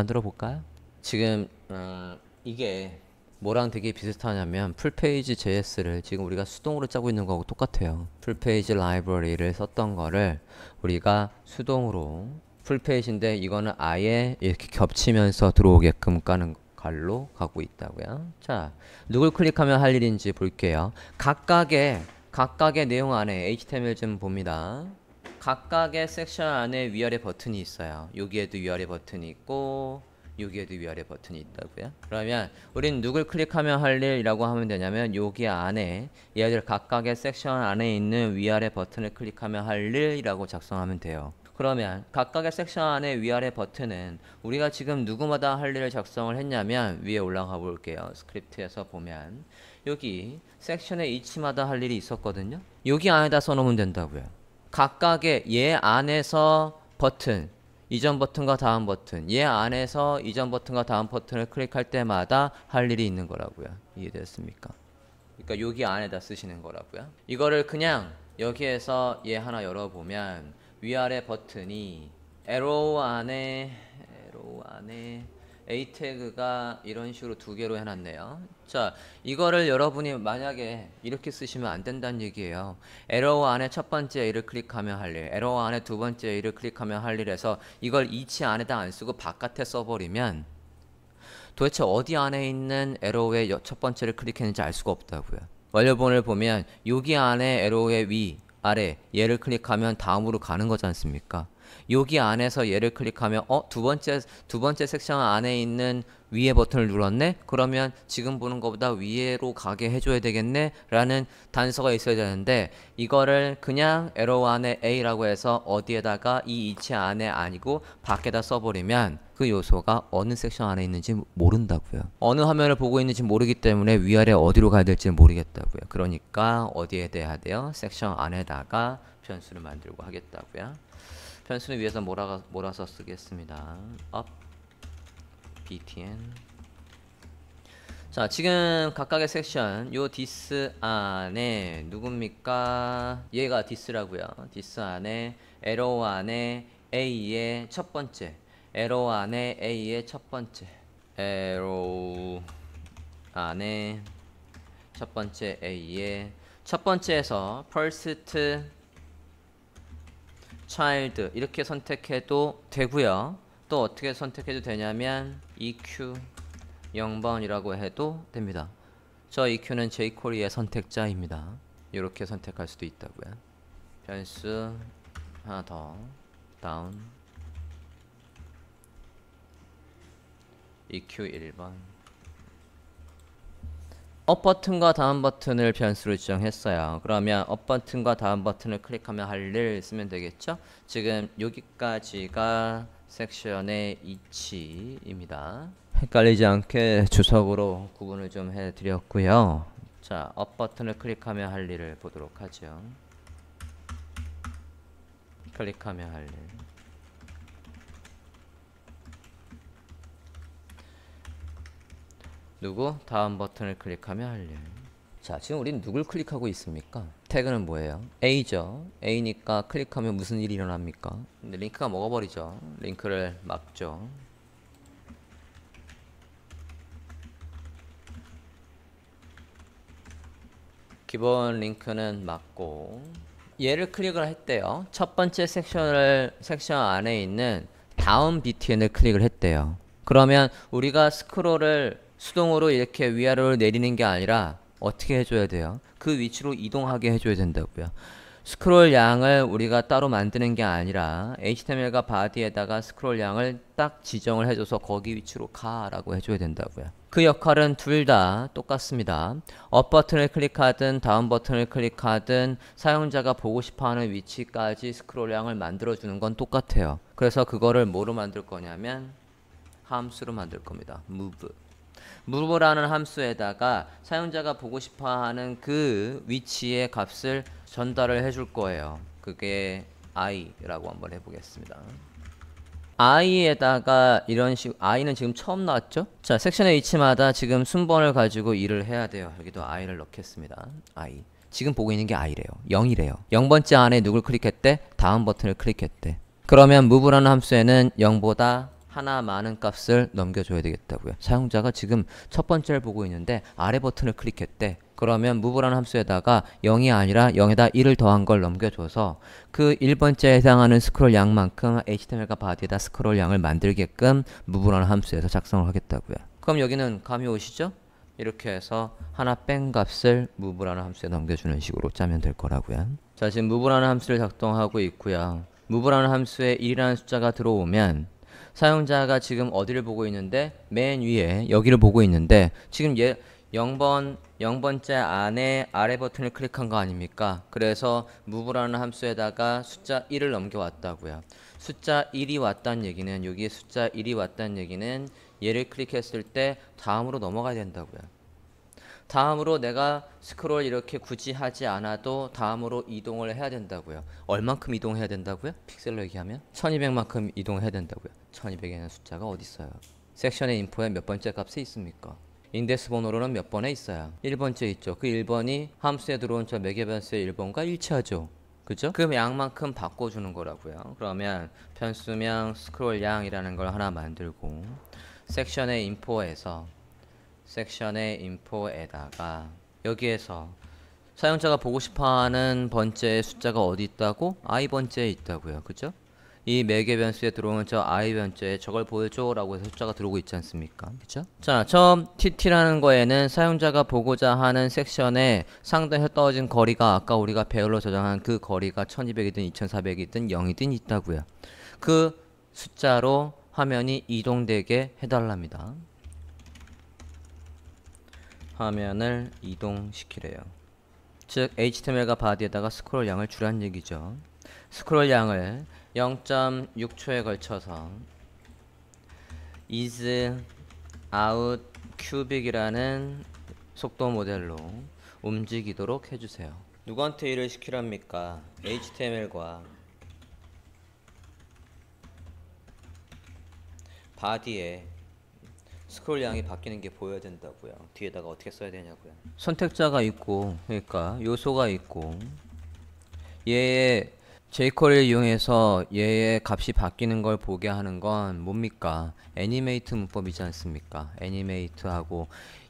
만들어 볼까요? 지금 음, 이게 뭐랑 되게 비슷하냐면 풀페이지 JS를 지금 우리가 수동으로 짜고 있는 거하고 똑같아요 풀페이지 라이브러리를 썼던 거를 우리가 수동으로 풀페이지인데 이거는 아예 이렇게 겹치면서 들어오게끔 까는 갈로 가고 있다고요 자 누굴 클릭하면 할 일인지 볼게요 각각의 각각의 내용 안에 HTML 좀 봅니다 각각의 섹션 안에 위아래 버튼이 있어요. 여기에도 위아래 버튼이 있고 여기에도 위아래 버튼이 있다고요. 그러면 우린 누굴 클릭하면 할 일이라고 하면 되냐면 여기 안에 얘들 각각의 섹션 안에 있는 위아래 버튼을 클릭하면 할 일이라고 작성하면 돼요. 그러면 각각의 섹션 안에 위아래 버튼은 우리가 지금 누구마다 할 일을 작성을 했냐면 위에 올라가 볼게요. 스크립트에서 보면 여기 섹션의 위치마다 할 일이 있었거든요. 여기 안에다 써놓으면 된다고요. 각각의 얘 예 안에서 버튼 이전 버튼과 다음 버튼 얘 예 안에서 이전 버튼과 다음 버튼을 클릭할 때마다 할 일이 있는 거라고요 이해되습니까 그러니까 여기 안에다 쓰시는 거라고요 이거를 그냥 여기에서 얘 예 하나 열어보면 위아래 버튼이 에로 안에 에로 안에 A 태그가 이런 식으로 두 개로 해놨네요. 자, 이거를 여러분이 만약에 이렇게 쓰시면 안 된다는 얘기예요. 에러 안에 첫 번째 A를 클릭하면 할 일, 에러 안에 두 번째 A를 클릭하면 할 일에서 이걸 이치 안에다 안 쓰고 바깥에 써버리면 도대체 어디 안에 있는 에러의첫 번째를 클릭했는지 알 수가 없다고요. 완료본을 보면 여기 안에 에러의 위, 아래 얘를 클릭하면 다음으로 가는 거지 않습니까? 여기 안에서 얘를 클릭하면 어 두 번째 두 번째 섹션 안에 있는 위에 버튼을 눌렀네 그러면 지금 보는 것보다 위에로 가게 해줘야 되겠네 라는 단서가 있어야 되는데 이거를 그냥 에러 안에 A라고 해서 어디에다가 이 이치 안에 아니고 밖에다 써버리면 그 요소가 어느 섹션 안에 있는지 모른다고요 어느 화면을 보고 있는지 모르기 때문에 위아래 어디로 가야 될지 모르겠다고요 그러니까 어디에 대야 돼요 섹션 안에다가 변수를 만들고 하겠다고요 변수는 위에서 몰아가, 몰아서 쓰겠습니다. up btn 자 지금 각각의 섹션 요 디스 안에 누굽니까 얘가 디스라고요 디스 안에 에러 안에 a의 첫 번째 에러 안에 a의 첫 번째 에러 안에 첫 번째 a의 첫 번째에서 퍼스트 child 이렇게 선택해도 되고요. 또 어떻게 선택해도 되냐면 EQ 0번이라고 해도 됩니다. 저 EQ는 jQuery의 선택자입니다. 이렇게 선택할 수도 있다고요. 변수 하나 더 다운 EQ 1번 업 버튼과 다운 버튼을 변수로 지정했어요. 그러면 업 버튼과 다운 버튼을 클릭하면 할일 쓰면 되겠죠? 지금 여기까지가 섹션의 이치입니다. 헷갈리지 않게 주석으로 구분을 좀 해드렸고요. 자, 업 버튼을 클릭하면 할 일을 보도록 하죠. 클릭하면 할 일. 누구? 다음 버튼을 클릭하면 할 일. 자, 지금 우린 누굴 클릭하고 있습니까? 태그는 뭐예요? A죠. A니까 클릭하면 무슨 일이 일어납니까? 근데 링크가 먹어버리죠. 링크를 막죠. 기본 링크는 막고 얘를 클릭을 했대요. 첫 번째 섹션을 섹션 안에 있는 다음 BTN을 클릭을 했대요. 그러면 우리가 스크롤을 수동으로 이렇게 위아래로 내리는 게 아니라 어떻게 해줘야 돼요? 그 위치로 이동하게 해줘야 된다고요. 스크롤 양을 우리가 따로 만드는 게 아니라 HTML과 바디에다가 스크롤 양을 딱 지정을 해줘서 거기 위치로 가라고 해줘야 된다고요. 그 역할은 둘 다 똑같습니다. 업 버튼을 클릭하든 다운 버튼을 클릭하든 사용자가 보고 싶어하는 위치까지 스크롤 양을 만들어주는 건 똑같아요. 그래서 그거를 뭐로 만들 거냐면 함수로 만들 겁니다. move. 무브라는 함수에다가 사용자가 보고 싶어하는 그 위치의 값을 전달을 해 줄 거예요. 그게 i라고 한번 해보겠습니다. i에다가 이런 식 i는 지금 처음 나왔죠? 자 섹션의 위치마다 지금 순번을 가지고 일을 해야 돼요. 여기도 i를 넣겠습니다. i 지금 보고 있는 게 i래요. 0이래요. 0번째 안에 누굴 클릭했대? 다음 버튼을 클릭했대. 그러면 move라는 함수에는 0보다 하나 많은 값을 넘겨줘야 되겠다고요. 사용자가 지금 첫 번째를 보고 있는데 아래 버튼을 클릭했대. 그러면 무브라는 함수에다가 0이 아니라 0에다 1을 더한 걸 넘겨줘서 그 1번째에 해당하는 스크롤 양만큼 HTML과 바디에다 스크롤 양을 만들게끔 무브라는 함수에서 작성을 하겠다고요. 그럼 여기는 감이 오시죠? 이렇게 해서 하나 뺀 값을 무브라는 함수에 넘겨주는 식으로 짜면 될 거라고요. 자 지금 무브라는 함수를 작동하고 있고요. 무브라는 함수에 1이라는 숫자가 들어오면 사용자가 지금 어디를 보고 있는데 맨 위에 여기를 보고 있는데 지금 얘 0번 0번째 안에 아래 버튼을 클릭한 거 아닙니까? 그래서 move라는 함수에다가 숫자 1을 넘겨왔다고요. 숫자 1이 왔다는 얘기는 여기에 숫자 1이 왔다는 얘기는 얘를 클릭했을 때 다음으로 넘어가야 된다고요. 다음으로 내가 스크롤 이렇게 굳이 하지 않아도 다음으로 이동을 해야 된다고요. 얼만큼 이동해야 된다고요? 픽셀로 얘기하면 1200만큼 이동해야 된다고요. 1200이라는 숫자가 어디 있어요? 섹션의 인포에 몇 번째 값이 있습니까? 인덱스 번호로는 몇 번에 있어요? 1번째 있죠. 그 1번이 함수에 들어온 저 매개변수의 1번과 일치하죠. 그죠? 그 양만큼 바꿔주는 거라고요. 그러면 변수명 스크롤 양이라는 걸 하나 만들고 섹션의 인포에서 섹션의 인포에다가 여기에서 사용자가 보고 싶어하는 번째의 숫자가 어디 있다고? i 번째에 있다고요. 그죠? 이 매개 변수에 들어오는 저 i 변수에 저걸 보여줘라고 해서 숫자가 들어오고 있지 않습니까? 그죠 자, 처음 tt라는 거에는 사용자가 보고자 하는 섹션에 상단에 떨어진 거리가 아까 우리가 배열로 저장한 그 거리가 1200이든 2400이든 0이든 있다고요. 그 숫자로 화면이 이동되게 해달랍니다. 화면을 이동시키래요. 즉 HTML과 바디에다가 스크롤 양을 줄한 얘기죠. 스크롤 양을 0.6초에 걸쳐서 is out cubic이라는 속도 모델로 움직이도록 해주세요. 누구한테 일을 시키랍니까? HTML과 바디에 스크롤 양이 바뀌는 게 보여야 된다고요. 뒤에다가 어떻게 써야 되냐고요. 선택자가 있고 그러니까 요소가 있고 얘의 j q u 를 이용해서 얘의 값이 바뀌는 걸 보게 하는 건 뭡니까? 애니메이트 문법이지 않습니까? 애니메이트하고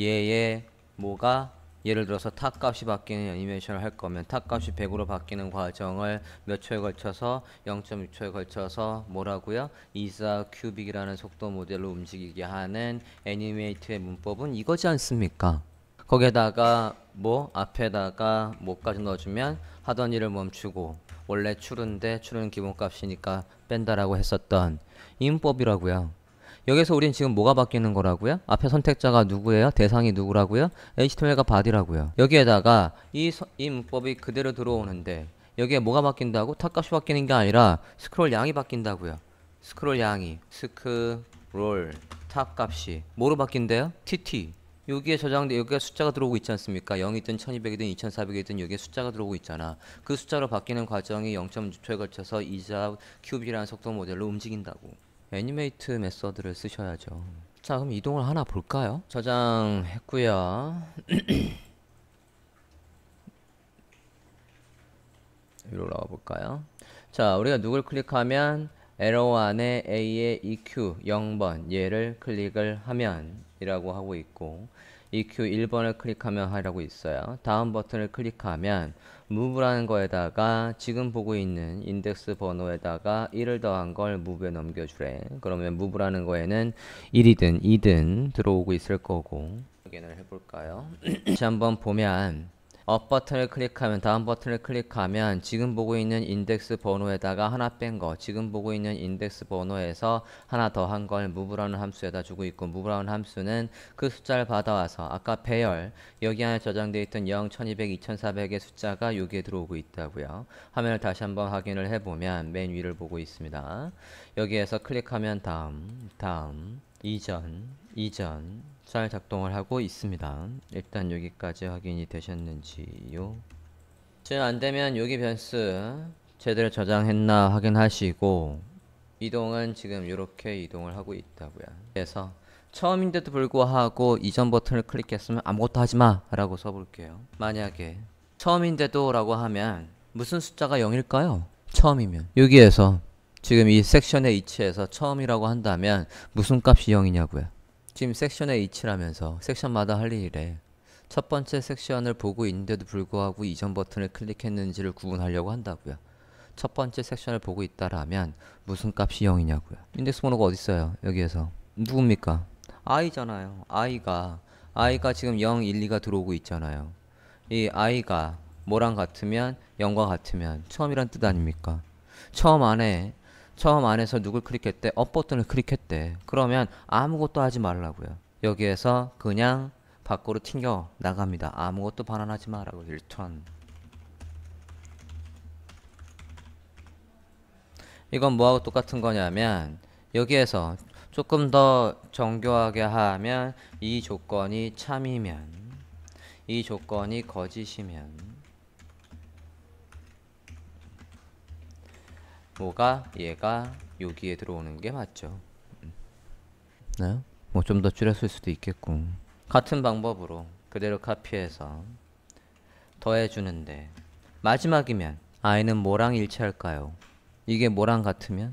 얘의 뭐가 예를 들어서 탑 값이 바뀌는 애니메이션을 할 거면 탑 값이 100으로 바뀌는 과정을 몇 초에 걸쳐서 0.6초에 걸쳐서 뭐라고요? 이사 큐빅이라는 속도 모델로 움직이게 하는 애니메이트의 문법은 이거지 않습니까? 거기에다가 뭐 앞에다가 뭐까지 넣어주면 하던 일을 멈추고 원래 추른데 추른 기본값이니까 뺀다라고 했었던 이 문법이라고요. 여기서 우린 지금 뭐가 바뀌는 거라고요? 앞에 선택자가 누구예요? 대상이 누구라고요? HTML과 body라고요. 여기에다가 이, 서, 이 문법이 그대로 들어오는데 여기에 뭐가 바뀐다고? 탑값이 바뀌는 게 아니라 스크롤 양이 바뀐다고요. 스크롤 양이 스크롤 탑값이 뭐로 바뀐대요? TT 여기에 저장돼 여기가 숫자가 들어오고 있지 않습니까? 0이든 1200이든 2400이든 여기에 숫자가 들어오고 있잖아. 그 숫자로 바뀌는 과정이 0.6초에 걸쳐서 이자 큐비라는 속도 모델로 움직인다고. 애니메이트 메서드를 쓰셔야죠 자 그럼 이동을 하나 볼까요? 저장했구요 위로 올라와 볼까요? 자 우리가 누굴 클릭하면 에러 안에 A의 EQ 0번 얘를 클릭을 하면 이라고 하고 있고 EQ 1번을 클릭하면 하라고 있어요. 다음 버튼을 클릭하면 move라는 거에다가 지금 보고 있는 인덱스 번호에다가 1을 더한 걸 move에 넘겨주래. 그러면 move라는 거에는 1이든 2든 들어오고 있을 거고 확인을 해볼까요? 다시 한번 보면 업 버튼을 클릭하면 다음 버튼을 클릭하면 지금 보고 있는 인덱스 번호에다가 하나 뺀 거 지금 보고 있는 인덱스 번호에서 하나 더 한 걸 무브라는 함수에다 주고 있고 무브라는 함수는 그 숫자를 받아와서 아까 배열 여기 안에 저장되어 있던 0, 1200, 2400의 숫자가 여기에 들어오고 있다고요 화면을 다시 한번 확인을 해보면 맨 위를 보고 있습니다 여기에서 클릭하면 다음 다음 이전 이전 잘 작동을 하고 있습니다. 일단 여기까지 확인이 되셨는지요? 즉 안되면 여기 변수 제대로 저장했나 확인하시고 이동은 지금 이렇게 이동을 하고 있다고요. 그래서 처음인데도 불구하고 이전 버튼을 클릭했으면 아무것도 하지마 라고 써볼게요 만약에 처음인데도 라고 하면 무슨 숫자가 0일까요? 처음이면 여기에서 지금 이 섹션의 이치에서 처음이라고 한다면 무슨 값이 0이냐고요 지금 섹션에 이치라면서 섹션마다 할 일이래. 첫 번째 섹션을 보고 있는데도 불구하고 이전 버튼을 클릭했는지를 구분하려고 한다고요. 첫 번째 섹션을 보고 있다라면 무슨 값이 0이냐고요. 인덱스 번호가 어디 있어요? 여기에서. 누굽니까? i잖아요. i가 i가 지금 0, 1, 2가 들어오고 있잖아요. 이 i가 뭐랑 같으면 0과 같으면 처음이란 뜻 아닙니까? 처음 안에 처음 안에서 누굴 클릭했대? 업 버튼을 클릭했대. 그러면 아무것도 하지 말라고요. 여기에서 그냥 밖으로 튕겨 나갑니다. 아무것도 반환하지 마라고 리턴. 이건 뭐하고 똑같은 거냐면 여기에서 조금 더 정교하게 하면 이 조건이 참이면 이 조건이 거짓이면 뭐가 얘가 여기에 들어오는 게 맞죠. 네? 뭐좀 더 줄였을 수도 있겠고 같은 방법으로 그대로 카피해서 더해주는데 마지막이면 i는 뭐랑 일치할까요? 이게 뭐랑 같으면?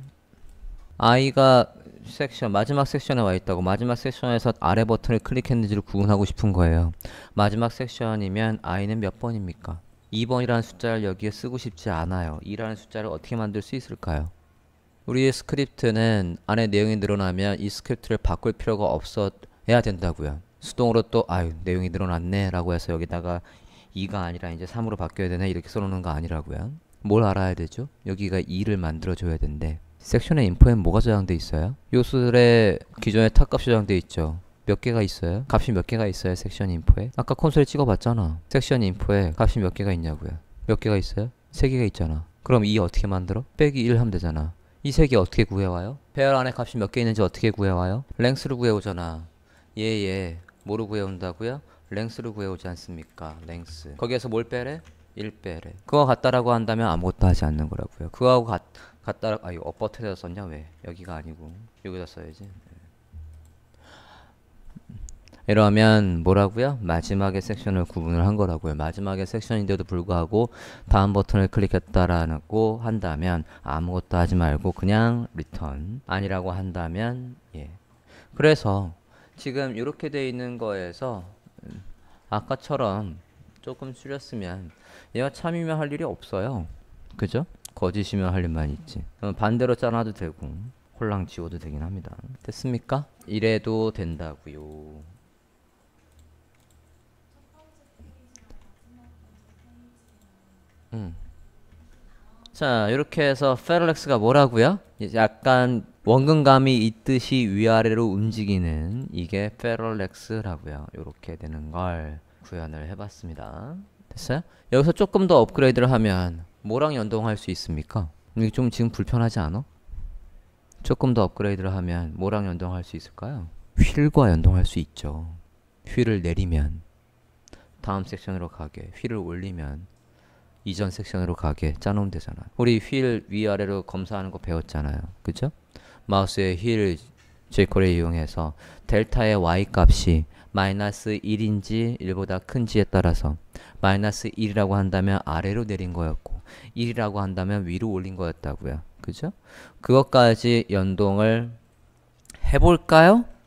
i가 섹션 마지막 섹션에 와 있다고 마지막 섹션에서 아래 버튼을 클릭했는지를 구분하고 싶은 거예요. 마지막 섹션이면 i는 몇 번입니까? 2번이라는 숫자를 여기에 쓰고 싶지 않아요. 2라는 숫자를 어떻게 만들 수 있을까요? 우리의 스크립트는 안에 내용이 늘어나면 이 스크립트를 바꿀 필요가 없어야 해 된다고요. 수동으로 또 아유 내용이 늘어났네 라고 해서 여기다가 2가 아니라 이제 3으로 바뀌어야 되네 이렇게 써놓는 거 아니라고요. 뭘 알아야 되죠? 여기가 2를 만들어줘야 된대. 섹션의 인포엔 뭐가 저장돼 있어요? 요술에 기존의 탑값이 저장돼 있죠. 몇 개가 있어요? 값이 몇 개가 있어요? 섹션 인포에? 아까 콘솔에 찍어봤잖아. 섹션 인포에 값이 몇 개가 있냐고요. 몇 개가 있어요? 세 개가 있잖아. 그럼 2 어떻게 만들어? 빼기 1 하면 되잖아. 이 세 개 어떻게 구해와요? 배열 안에 값이 몇 개 있는지 어떻게 구해와요? 랭스로 구해오잖아. 예예. 예. 뭐로 구해온다고요? 랭스로 구해오지 않습니까? 랭스. 거기에서 뭘 빼래? 1 빼래. 그거 같다라고 한다면 아무것도 하지 않는 거라고요. 그거하고 같, 같다라, 아, 이거 업버튼에다 썼냐? 왜? 여기가 아니고. 여기다 써야지. 이러면 뭐라고요? 마지막에 섹션을 구분을 한 거라고요. 마지막에 섹션인데도 불구하고 다음 버튼을 클릭했다라고 한다면 아무것도 하지 말고 그냥 리턴 아니라고 한다면 예. 그래서 지금 이렇게 돼 있는 거에서 아까처럼 조금 줄였으면 얘가 참이면 할 일이 없어요. 그죠? 거짓이면 할 일만 있지. 반대로 짜놔도 되고 홀랑 지워도 되긴 합니다. 됐습니까? 이래도 된다고요. 음. 자 이렇게 해서 페럴렉스가 뭐라고요? 약간 원근감이 있듯이 위아래로 움직이는 이게 페럴렉스라고요. 이렇게 되는 걸 구현을 해봤습니다. 됐어요? 여기서 조금 더 업그레이드를 하면 뭐랑 연동할 수 있습니까? 이게 좀 지금 불편하지 않아? 조금 더 업그레이드를 하면 뭐랑 연동할 수 있을까요? 휠과 연동할 수 있죠. 휠을 내리면 다음 섹션으로 가게 휠을 올리면 이전 섹션으로 가게 짜놓으면 되잖아. 요 우리 휠 위아래로 검사하는 거 배웠잖아요. 그죠? 마우스의 휠 제이콜을 이용해서 델타의 y 값이 마이너스 1인지 1보다 큰지에 따라서 마이너스 1이라고 한다면 아래로 내린 거였고 1이라고 한다면 위로 올린 거였다고요. 그죠? 그것까지 연동을 해볼까요?